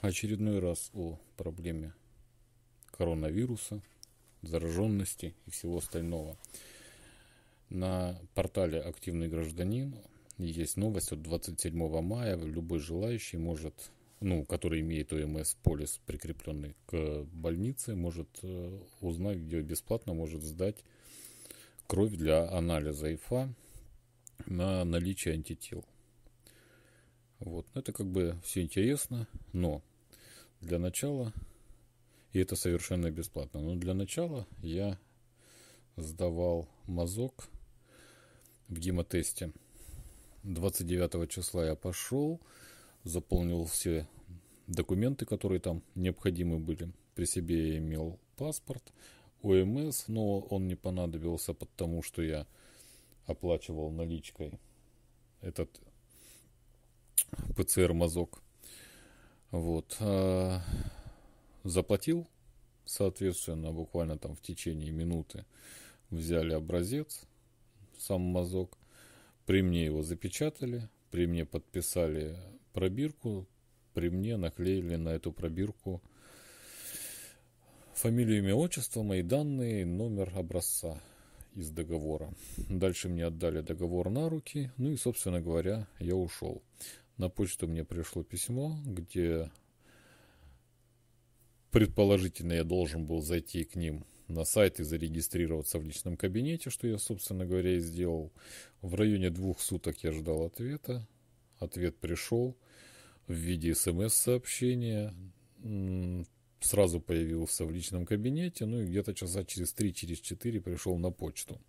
очередной раз о проблеме коронавируса, зараженности и всего остального. На портале «Активный гражданин» есть новость от 27 мая. Любой желающий может, ну, который имеет ОМС-полис, прикрепленный к больнице, может э, узнать, где бесплатно может сдать кровь для анализа ИФА на наличие антител. Вот, ну, это как бы все интересно, но для начала, и это совершенно бесплатно, но для начала я сдавал мазок в гемотесте. 29 числа я пошел, заполнил все документы, которые там необходимы были. При себе я имел паспорт, ОМС, но он не понадобился, потому что я оплачивал наличкой этот ПЦР-мазок. Вот. А, заплатил, соответственно, буквально там в течение минуты взяли образец, сам мазок. При мне его запечатали, при мне подписали пробирку, при мне наклеили на эту пробирку фамилию, имя, отчество, мои данные, номер образца из договора. Дальше мне отдали договор на руки, ну и, собственно говоря, я ушел. На почту мне пришло письмо, где предположительно я должен был зайти к ним на сайт и зарегистрироваться в личном кабинете, что я, собственно говоря, и сделал. В районе двух суток я ждал ответа. Ответ пришел в виде смс-сообщения. Сразу появился в личном кабинете, ну и где-то часа через три, через четыре пришел на почту.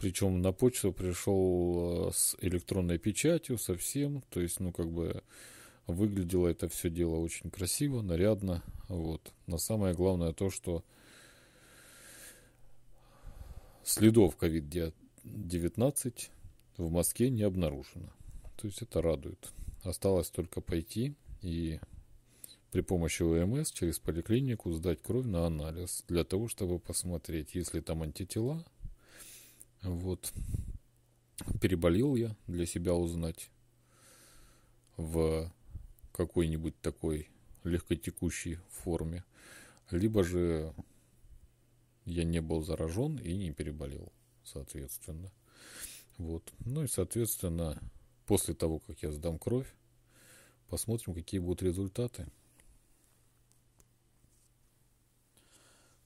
Причем на почту пришел э, с электронной печатью, совсем. То есть, ну, как бы выглядело это все дело очень красиво, нарядно. Вот. Но самое главное то, что следов COVID-19 в Москве не обнаружено. То есть это радует. Осталось только пойти и при помощи ОМС через поликлинику сдать кровь на анализ для того, чтобы посмотреть, если там антитела, вот. Переболел я для себя узнать в какой-нибудь такой легкотекущей форме. Либо же я не был заражен и не переболел, соответственно. Вот. Ну и, соответственно, после того, как я сдам кровь, посмотрим, какие будут результаты.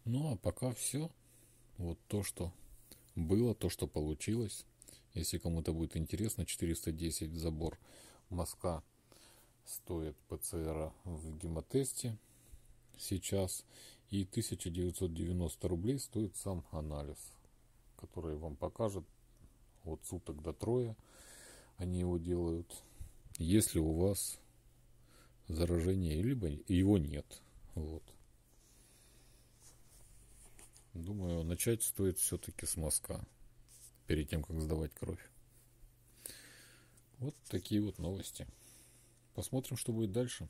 Ну а пока все. Вот то, что было то, что получилось. Если кому-то будет интересно, 410 забор мазка стоит ПЦР в гемотесте сейчас. И 1990 рублей стоит сам анализ, который вам покажет от суток до трое. Они его делают. Если у вас заражение, либо его нет. Вот. Думаю, начать стоит все-таки с мазка, перед тем, как сдавать кровь. Вот такие вот новости. Посмотрим, что будет дальше.